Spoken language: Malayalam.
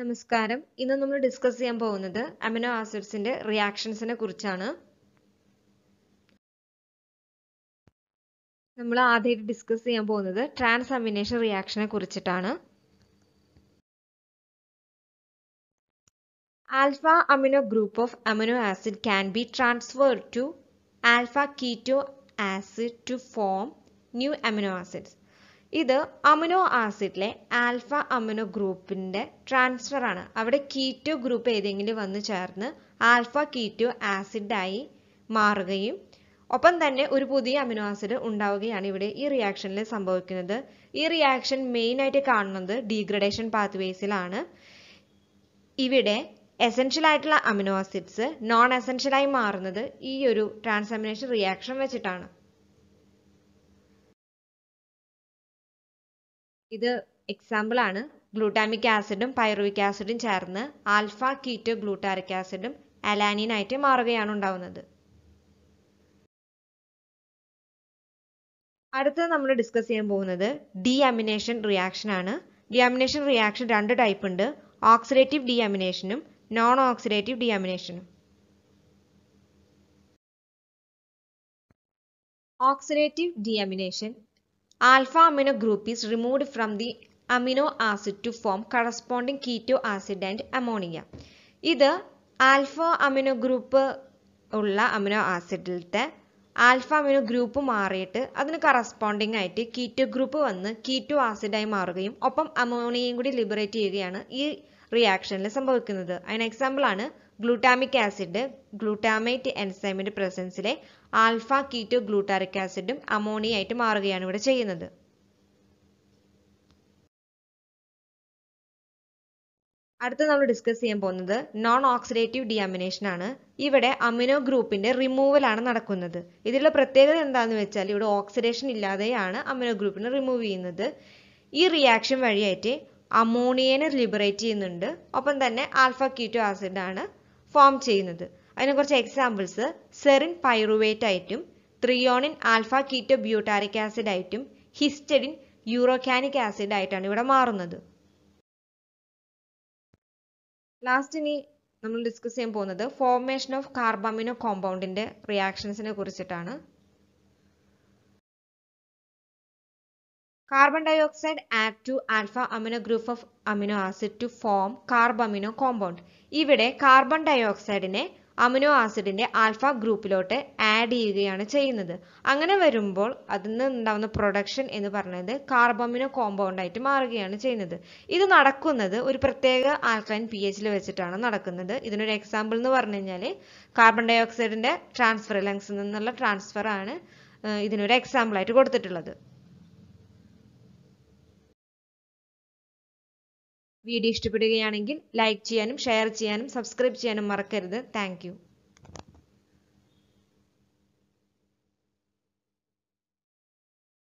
നമസ്കാരം ഇന്ന് നമ്മൾ ഡിസ്കസ് ചെയ്യാൻ പോകുന്നത് അമിനോ ആസിഡ്സിന്റെ റിയാക്ഷൻസിനെ കുറിച്ചാണ് നമ്മൾ ആദ്യമായിട്ട് ഡിസ്കസ് ചെയ്യാൻ പോകുന്നത് ട്രാൻസ് അമിനേഷൻ റിയാക്ഷനെ കുറിച്ചിട്ടാണ് alpha amino group of amino acid can be transfer to alpha keto acid to form new amino acids ഇത് അമിനോ ആസിഡിലെ ആൽഫ അമിനോ ഗ്രൂപ്പിൻ്റെ ട്രാൻസ്ഫർ ആണ് അവിടെ കീറ്റോ ഗ്രൂപ്പ് ഏതെങ്കിലും വന്ന് ചേർന്ന് ആൽഫ കീറ്റോ ആസിഡായി മാറുകയും ഒപ്പം തന്നെ ഒരു പുതിയ അമിനോ ആസിഡ് ഉണ്ടാവുകയാണ് ഇവിടെ ഈ റിയാക്ഷനിൽ സംഭവിക്കുന്നത് ഈ റിയാക്ഷൻ മെയിനായിട്ട് കാണുന്നത് ഡീഗ്രഡേഷൻ പാത്വേസിലാണ് ഇവിടെ എസെൻഷ്യൽ ആയിട്ടുള്ള അമിനോ ആസിഡ്സ് നോൺ എസെൻഷ്യലായി മാറുന്നത് ഈ ഒരു ട്രാൻസാമിനേഷൻ റിയാക്ഷൻ വെച്ചിട്ടാണ് ഇത് എക്സാമ്പിൾ ആണ് ഗ്ലൂട്ടാമിക് ആസിഡും പൈറുവിക് ആസിഡും ചേർന്ന് ആൽഫ കീറ്റോ ഗ്ലൂട്ടാറിക് ആസിഡും അലാനിനായിട്ട് മാറുകയാണ് ഉണ്ടാവുന്നത് അടുത്തത് നമ്മൾ ഡിസ്കസ് ചെയ്യാൻ പോകുന്നത് ഡി അമിനേഷൻ റിയാക്ഷൻ ആണ് ഡി അമിനേഷൻ റിയാക്ഷൻ രണ്ട് ടൈപ്പ് ഉണ്ട് ഓക്സിഡേറ്റീവ് ഡി അമിനേഷനും നോൺ ഓക്സിഡേറ്റീവ് ഡി അമിനേഷനും oxidative deamination alpha amino group is removed from the amino acid to form corresponding keto acid and ammonia. ഇത് ആൽഫ അമിനോ ഗ്രൂപ്പ് ഉള്ള അമിനോ ആസിഡിലത്തെ ആൽഫ അമിനോ ഗ്രൂപ്പ് മാറിയിട്ട് അതിന് കറസ്പോണ്ടിങ് ആയിട്ട് കീറ്റോ ഗ്രൂപ്പ് വന്ന് കീറ്റോ ആസിഡായി മാറുകയും ഒപ്പം അമോണിയയും കൂടി ലിബറേറ്റ് ചെയ്യുകയാണ് ഈ റിയാക്ഷനിൽ സംഭവിക്കുന്നത് അതിന് എക്സാമ്പിളാണ് ആണ് ഗ്ലൂട്ടാമിക് ആസിഡ് ഗ്ലൂട്ടാമേറ്റ് എൻസൈമിന്റെ പ്രസൻസിലെ ആൽഫ കീറ്റോ ഗ്ലൂട്ടാറിക് ആസിഡും ആയിട്ട് മാറുകയാണ് ഇവിടെ ചെയ്യുന്നത് അടുത്ത നമ്മൾ ഡിസ്കസ് ചെയ്യാൻ പോകുന്നത് നോൺ ഓക്സിഡേറ്റീവ് ഡിയാമിനേഷൻ ആണ് ഇവിടെ അമിനോ ഗ്രൂപ്പിന്റെ റിമൂവൽ ആണ് നടക്കുന്നത് ഇതിലുള്ള പ്രത്യേകത എന്താന്ന് വെച്ചാൽ ഇവിടെ ഓക്സിഡേഷൻ ഇല്ലാതെയാണ് അമിനോ ഗ്രൂപ്പിനെ റിമൂവ് ചെയ്യുന്നത് ഈ റിയാക്ഷൻ വഴിയായിട്ട് അമോണിയനെ ലിബറേറ്റ് ചെയ്യുന്നുണ്ട് ഒപ്പം തന്നെ ആൽഫ കീറ്റോ ആസിഡ് ആണ് ഫോം ചെയ്യുന്നത് അതിന് കുറച്ച് എക്സാമ്പിൾസ് സെറിൻ പൈറുവേറ്റ് ആയിട്ടും threonine alpha keto butyric acid ആയിട്ടും ഹിസ്റ്റഡിൻ യൂറോക്കാനിക് ആസിഡ് ആയിട്ടാണ് ഇവിടെ മാറുന്നത് ലാസ്റ്റ് ഇനി നമ്മൾ ഡിസ്കസ് ചെയ്യാൻ പോകുന്നത് ഫോർമേഷൻ ഓഫ് കാർബാമിനോ കോമ്പൗണ്ടിന്റെ റിയാക്ഷൻസിനെ കുറിച്ചിട്ടാണ് Carbon dioxide act to alpha amino group of amino acid to form carbamino compound. ഇവിടെ കാർബൺ ഓക്സൈഡിനെ അമിനോ ആസിഡിന്റെ ആൽഫ ഗ്രൂപ്പിലോട്ട് ആഡ് ചെയ്യുകയാണ് ചെയ്യുന്നത് അങ്ങനെ വരുമ്പോൾ അതിൽ നിന്നുണ്ടാവുന്ന പ്രൊഡക്ഷൻ എന്ന് പറയുന്നത് കാർബമിനോ കോമ്പൗണ്ട് ആയിട്ട് മാറുകയാണ് ചെയ്യുന്നത് ഇത് നടക്കുന്നത് ഒരു പ്രത്യേക ആൽക്കൈൻ പി എച്ചിൽ വെച്ചിട്ടാണ് നടക്കുന്നത് ഇതിനൊരു എക്സാമ്പിൾ എന്ന് പറഞ്ഞു കഴിഞ്ഞാൽ കാർബൺ ഓക്സൈഡിന്റെ ട്രാൻസ്ഫർ ലങ്സിൽ നിന്നുള്ള ട്രാൻസ്ഫർ ആണ് ഇതിനൊരു എക്സാമ്പിൾ ആയിട്ട് കൊടുത്തിട്ടുള്ളത് വീഡിയോ ഇഷ്ടപ്പെടുകയാണെങ്കിൽ ലൈക്ക് ചെയ്യാനും ഷെയർ ചെയ്യാനും സബ്സ്ക്രൈബ് ചെയ്യാനും മറക്കരുത് താങ്ക്